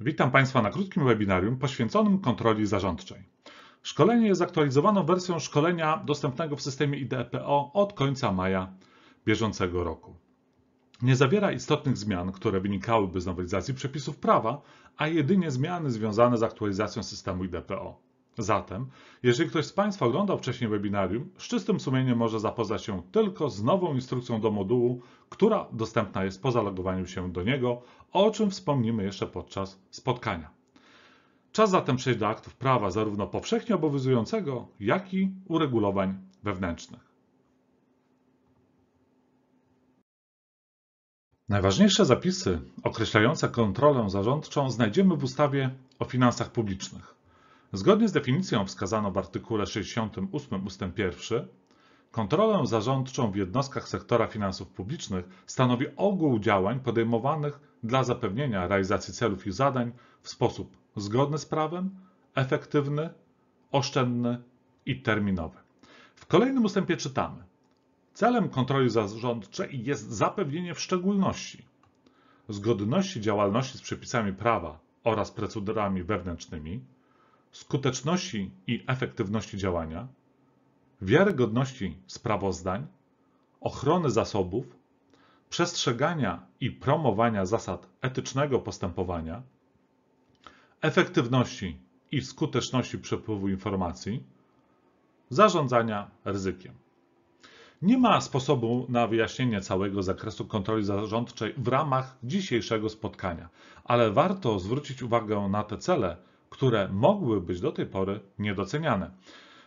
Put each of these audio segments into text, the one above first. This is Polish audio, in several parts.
Witam Państwa na krótkim webinarium poświęconym kontroli zarządczej. Szkolenie jest zaktualizowaną wersją szkolenia dostępnego w systemie IDPO od końca maja bieżącego roku. Nie zawiera istotnych zmian, które wynikałyby z nowelizacji przepisów prawa, a jedynie zmiany związane z aktualizacją systemu IDPO. Zatem, jeżeli ktoś z Państwa oglądał wcześniej webinarium, z czystym sumieniem może zapoznać się tylko z nową instrukcją do modułu, która dostępna jest po zalogowaniu się do niego, o czym wspomnimy jeszcze podczas spotkania. Czas zatem przejść do aktów prawa zarówno powszechnie obowiązującego, jak i uregulowań wewnętrznych. Najważniejsze zapisy określające kontrolę zarządczą znajdziemy w ustawie o finansach publicznych. Zgodnie z definicją wskazaną w artykule 68 ust. 1, kontrolę zarządczą w jednostkach sektora finansów publicznych stanowi ogół działań podejmowanych dla zapewnienia realizacji celów i zadań w sposób zgodny z prawem, efektywny, oszczędny i terminowy. W kolejnym ustępie czytamy: Celem kontroli zarządczej jest zapewnienie w szczególności zgodności działalności z przepisami prawa oraz procedurami wewnętrznymi skuteczności i efektywności działania, wiarygodności sprawozdań, ochrony zasobów, przestrzegania i promowania zasad etycznego postępowania, efektywności i skuteczności przepływu informacji, zarządzania ryzykiem. Nie ma sposobu na wyjaśnienie całego zakresu kontroli zarządczej w ramach dzisiejszego spotkania, ale warto zwrócić uwagę na te cele, które mogły być do tej pory niedoceniane.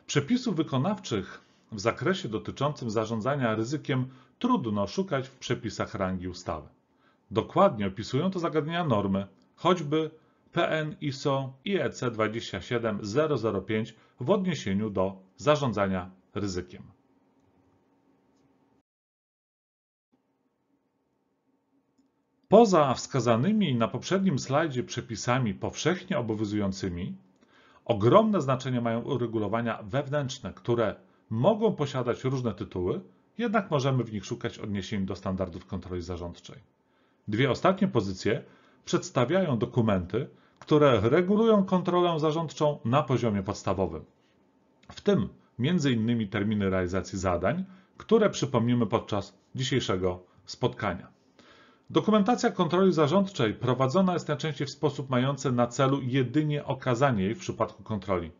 Przepisów wykonawczych w zakresie dotyczącym zarządzania ryzykiem trudno szukać w przepisach rangi ustawy. Dokładnie opisują to zagadnienia normy, choćby PN ISO i EC 27005 w odniesieniu do zarządzania ryzykiem. Poza wskazanymi na poprzednim slajdzie przepisami powszechnie obowiązującymi, ogromne znaczenie mają uregulowania wewnętrzne, które mogą posiadać różne tytuły, jednak możemy w nich szukać odniesień do standardów kontroli zarządczej. Dwie ostatnie pozycje przedstawiają dokumenty, które regulują kontrolę zarządczą na poziomie podstawowym, w tym m.in. terminy realizacji zadań, które przypomnimy podczas dzisiejszego spotkania. Dokumentacja kontroli zarządczej prowadzona jest najczęściej w sposób mający na celu jedynie okazanie jej w przypadku kontroli.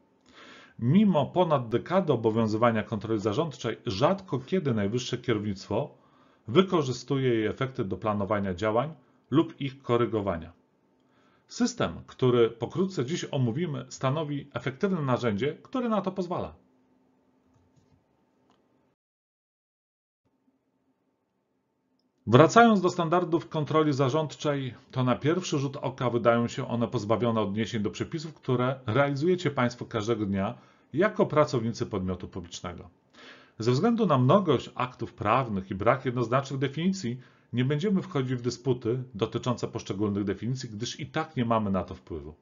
Mimo ponad dekady obowiązywania kontroli zarządczej, rzadko kiedy najwyższe kierownictwo wykorzystuje jej efekty do planowania działań lub ich korygowania. System, który pokrótce dziś omówimy, stanowi efektywne narzędzie, które na to pozwala. Wracając do standardów kontroli zarządczej, to na pierwszy rzut oka wydają się one pozbawione odniesień do przepisów, które realizujecie Państwo każdego dnia jako pracownicy podmiotu publicznego. Ze względu na mnogość aktów prawnych i brak jednoznacznych definicji, nie będziemy wchodzić w dysputy dotyczące poszczególnych definicji, gdyż i tak nie mamy na to wpływu.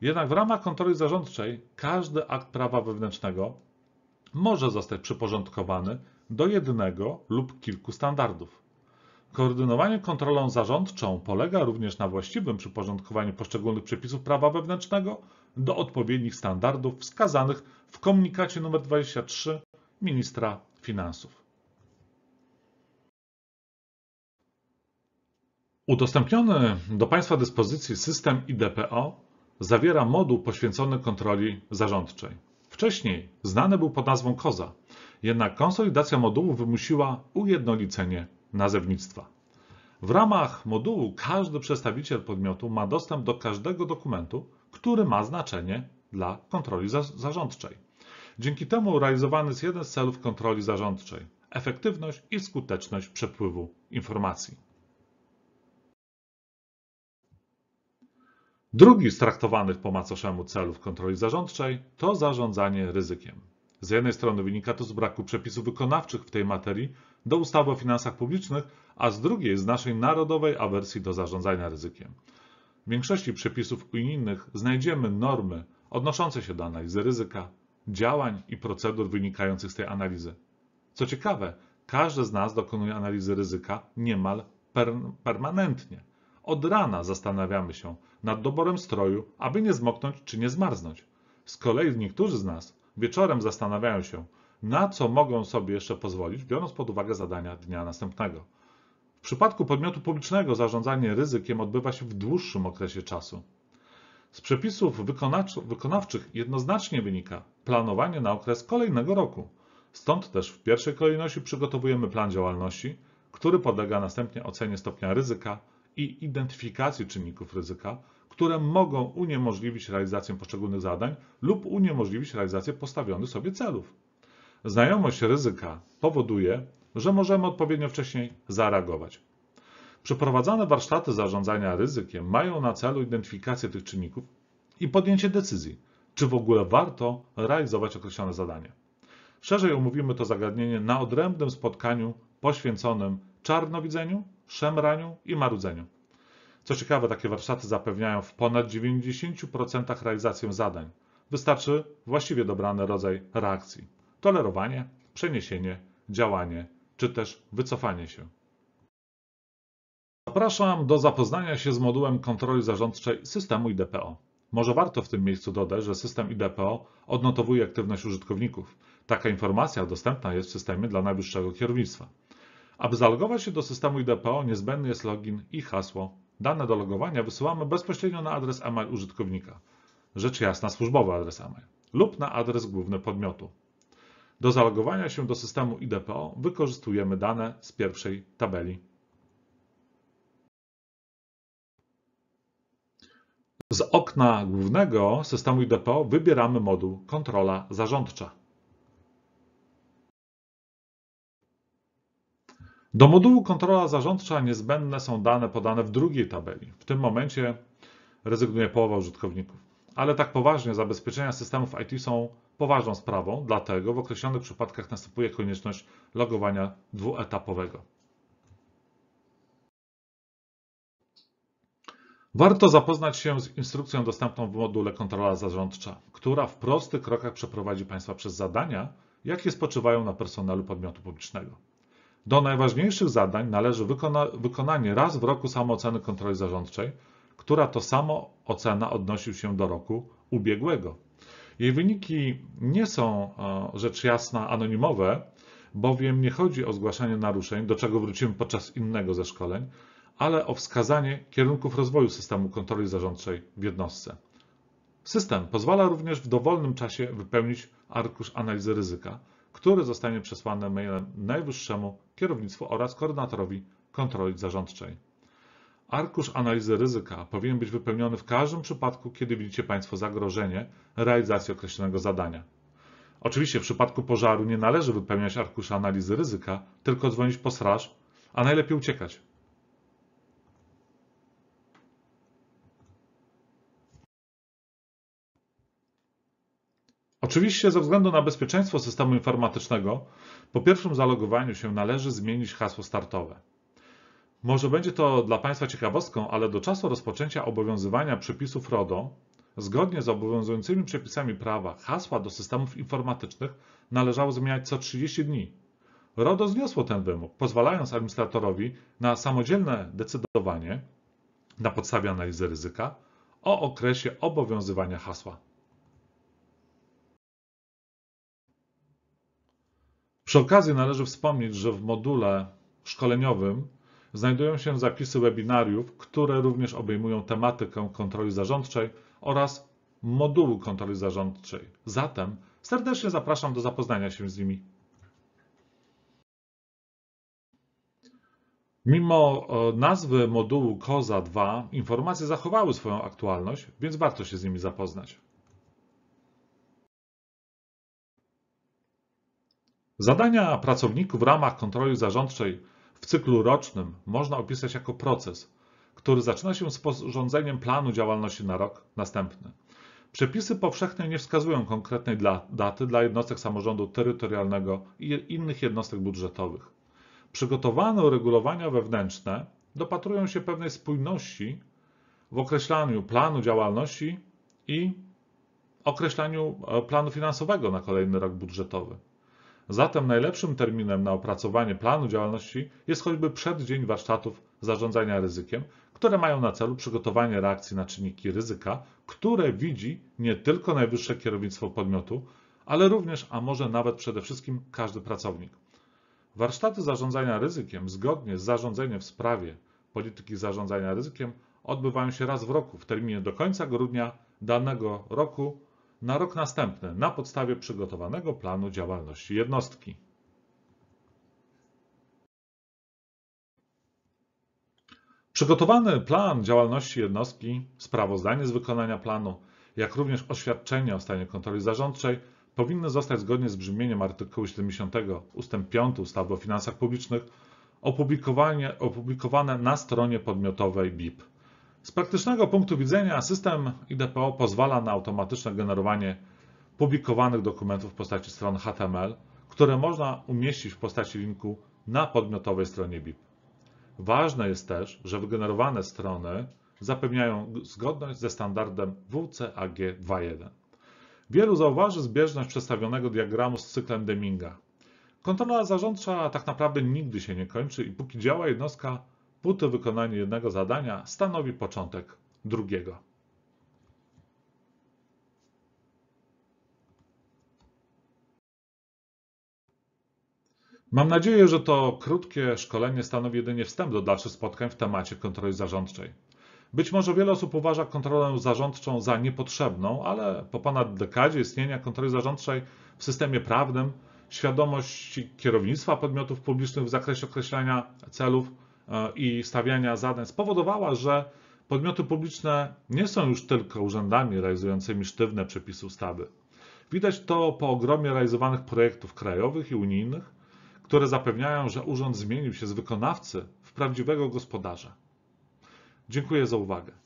Jednak w ramach kontroli zarządczej każdy akt prawa wewnętrznego może zostać przyporządkowany do jednego lub kilku standardów. Koordynowanie kontrolą zarządczą polega również na właściwym przyporządkowaniu poszczególnych przepisów prawa wewnętrznego do odpowiednich standardów wskazanych w komunikacie nr 23 ministra finansów. Udostępniony do Państwa dyspozycji system IDPO zawiera moduł poświęcony kontroli zarządczej. Wcześniej znany był pod nazwą COZA, jednak konsolidacja modułu wymusiła ujednolicenie nazewnictwa. W ramach modułu każdy przedstawiciel podmiotu ma dostęp do każdego dokumentu, który ma znaczenie dla kontroli zarządczej. Dzięki temu realizowany jest jeden z celów kontroli zarządczej efektywność i skuteczność przepływu informacji. Drugi z traktowanych po macoszemu celów kontroli zarządczej to zarządzanie ryzykiem. Z jednej strony wynika to z braku przepisów wykonawczych w tej materii, do ustawy o finansach publicznych, a z drugiej z naszej narodowej awersji do zarządzania ryzykiem. W większości przepisów unijnych znajdziemy normy odnoszące się do analizy ryzyka, działań i procedur wynikających z tej analizy. Co ciekawe, każdy z nas dokonuje analizy ryzyka niemal per permanentnie. Od rana zastanawiamy się nad doborem stroju, aby nie zmoknąć czy nie zmarznąć. Z kolei niektórzy z nas wieczorem zastanawiają się, na co mogą sobie jeszcze pozwolić, biorąc pod uwagę zadania dnia następnego. W przypadku podmiotu publicznego zarządzanie ryzykiem odbywa się w dłuższym okresie czasu. Z przepisów wykonawczych jednoznacznie wynika planowanie na okres kolejnego roku. Stąd też w pierwszej kolejności przygotowujemy plan działalności, który podlega następnie ocenie stopnia ryzyka i identyfikacji czynników ryzyka, które mogą uniemożliwić realizację poszczególnych zadań lub uniemożliwić realizację postawionych sobie celów. Znajomość ryzyka powoduje, że możemy odpowiednio wcześniej zareagować. Przeprowadzane warsztaty zarządzania ryzykiem mają na celu identyfikację tych czynników i podjęcie decyzji, czy w ogóle warto realizować określone zadanie. Szerzej omówimy to zagadnienie na odrębnym spotkaniu poświęconym czarnowidzeniu, szemraniu i marudzeniu. Co ciekawe, takie warsztaty zapewniają w ponad 90% realizację zadań. Wystarczy właściwie dobrany rodzaj reakcji tolerowanie, przeniesienie, działanie czy też wycofanie się. Zapraszam do zapoznania się z modułem kontroli zarządczej systemu IDPO. Może warto w tym miejscu dodać, że system IDPO odnotowuje aktywność użytkowników. Taka informacja dostępna jest w systemie dla najwyższego kierownictwa. Aby zalogować się do systemu IDPO niezbędny jest login i hasło. Dane do logowania wysyłamy bezpośrednio na adres e-mail użytkownika. Rzecz jasna służbowy adres e-mail lub na adres główny podmiotu. Do zalogowania się do systemu IDPO wykorzystujemy dane z pierwszej tabeli. Z okna głównego systemu IDPO wybieramy moduł Kontrola zarządcza. Do modułu Kontrola zarządcza niezbędne są dane podane w drugiej tabeli. W tym momencie rezygnuje połowa użytkowników. Ale tak poważnie zabezpieczenia systemów IT są poważną sprawą, dlatego w określonych przypadkach następuje konieczność logowania dwuetapowego. Warto zapoznać się z instrukcją dostępną w module Kontrola Zarządcza, która w prostych krokach przeprowadzi Państwa przez zadania, jakie spoczywają na personelu podmiotu publicznego. Do najważniejszych zadań należy wykona wykonanie raz w roku samooceny kontroli zarządczej, która to samo ocena odnosił się do roku ubiegłego. Jej wyniki nie są e, rzecz jasna anonimowe, bowiem nie chodzi o zgłaszanie naruszeń, do czego wrócimy podczas innego ze szkoleń, ale o wskazanie kierunków rozwoju systemu kontroli zarządczej w jednostce. System pozwala również w dowolnym czasie wypełnić arkusz analizy ryzyka, który zostanie przesłany mailem najwyższemu kierownictwu oraz koordynatorowi kontroli zarządczej. Arkusz analizy ryzyka powinien być wypełniony w każdym przypadku, kiedy widzicie Państwo zagrożenie realizacji określonego zadania. Oczywiście w przypadku pożaru nie należy wypełniać arkusza analizy ryzyka, tylko dzwonić po straż, a najlepiej uciekać. Oczywiście ze względu na bezpieczeństwo systemu informatycznego, po pierwszym zalogowaniu się należy zmienić hasło startowe. Może będzie to dla Państwa ciekawostką, ale do czasu rozpoczęcia obowiązywania przepisów RODO, zgodnie z obowiązującymi przepisami prawa, hasła do systemów informatycznych należało zmieniać co 30 dni. RODO zniosło ten wymóg, pozwalając administratorowi na samodzielne decydowanie na podstawie analizy ryzyka o okresie obowiązywania hasła. Przy okazji należy wspomnieć, że w module szkoleniowym znajdują się zapisy webinariów, które również obejmują tematykę kontroli zarządczej oraz modułu kontroli zarządczej. Zatem serdecznie zapraszam do zapoznania się z nimi. Mimo e, nazwy modułu COSA 2 informacje zachowały swoją aktualność, więc warto się z nimi zapoznać. Zadania pracowników w ramach kontroli zarządczej w cyklu rocznym można opisać jako proces, który zaczyna się sporządzeniem planu działalności na rok następny. Przepisy powszechne nie wskazują konkretnej daty dla jednostek samorządu terytorialnego i innych jednostek budżetowych. Przygotowane uregulowania wewnętrzne dopatrują się pewnej spójności w określaniu planu działalności i określaniu e, planu finansowego na kolejny rok budżetowy. Zatem najlepszym terminem na opracowanie planu działalności jest choćby przeddzień warsztatów zarządzania ryzykiem, które mają na celu przygotowanie reakcji na czynniki ryzyka, które widzi nie tylko najwyższe kierownictwo podmiotu, ale również, a może nawet przede wszystkim każdy pracownik. Warsztaty zarządzania ryzykiem zgodnie z zarządzeniem w sprawie polityki zarządzania ryzykiem odbywają się raz w roku w terminie do końca grudnia danego roku na rok następny na podstawie przygotowanego planu działalności jednostki. Przygotowany plan działalności jednostki, sprawozdanie z wykonania planu, jak również oświadczenie o stanie kontroli zarządczej powinny zostać zgodnie z brzmieniem artykułu 70 ust. 5 ustawy o finansach publicznych opublikowane na stronie podmiotowej BIP. Z praktycznego punktu widzenia system IDPO pozwala na automatyczne generowanie publikowanych dokumentów w postaci stron HTML, które można umieścić w postaci linku na podmiotowej stronie BIP. Ważne jest też, że wygenerowane strony zapewniają zgodność ze standardem WCAG 2.1. Wielu zauważy zbieżność przedstawionego diagramu z cyklem Deminga. Kontrola zarządcza tak naprawdę nigdy się nie kończy i póki działa jednostka Płód wykonanie jednego zadania stanowi początek drugiego. Mam nadzieję, że to krótkie szkolenie stanowi jedynie wstęp do dalszych spotkań w temacie kontroli zarządczej. Być może wiele osób uważa kontrolę zarządczą za niepotrzebną, ale po ponad dekadzie istnienia kontroli zarządczej w systemie prawnym, świadomość kierownictwa podmiotów publicznych w zakresie określania celów, E, i stawiania zadań spowodowała, że podmioty publiczne nie są już tylko urzędami realizującymi sztywne przepisy ustawy. Widać to po ogromie realizowanych projektów krajowych i unijnych, które zapewniają, że urząd zmienił się z wykonawcy w prawdziwego gospodarza. Dziękuję za uwagę.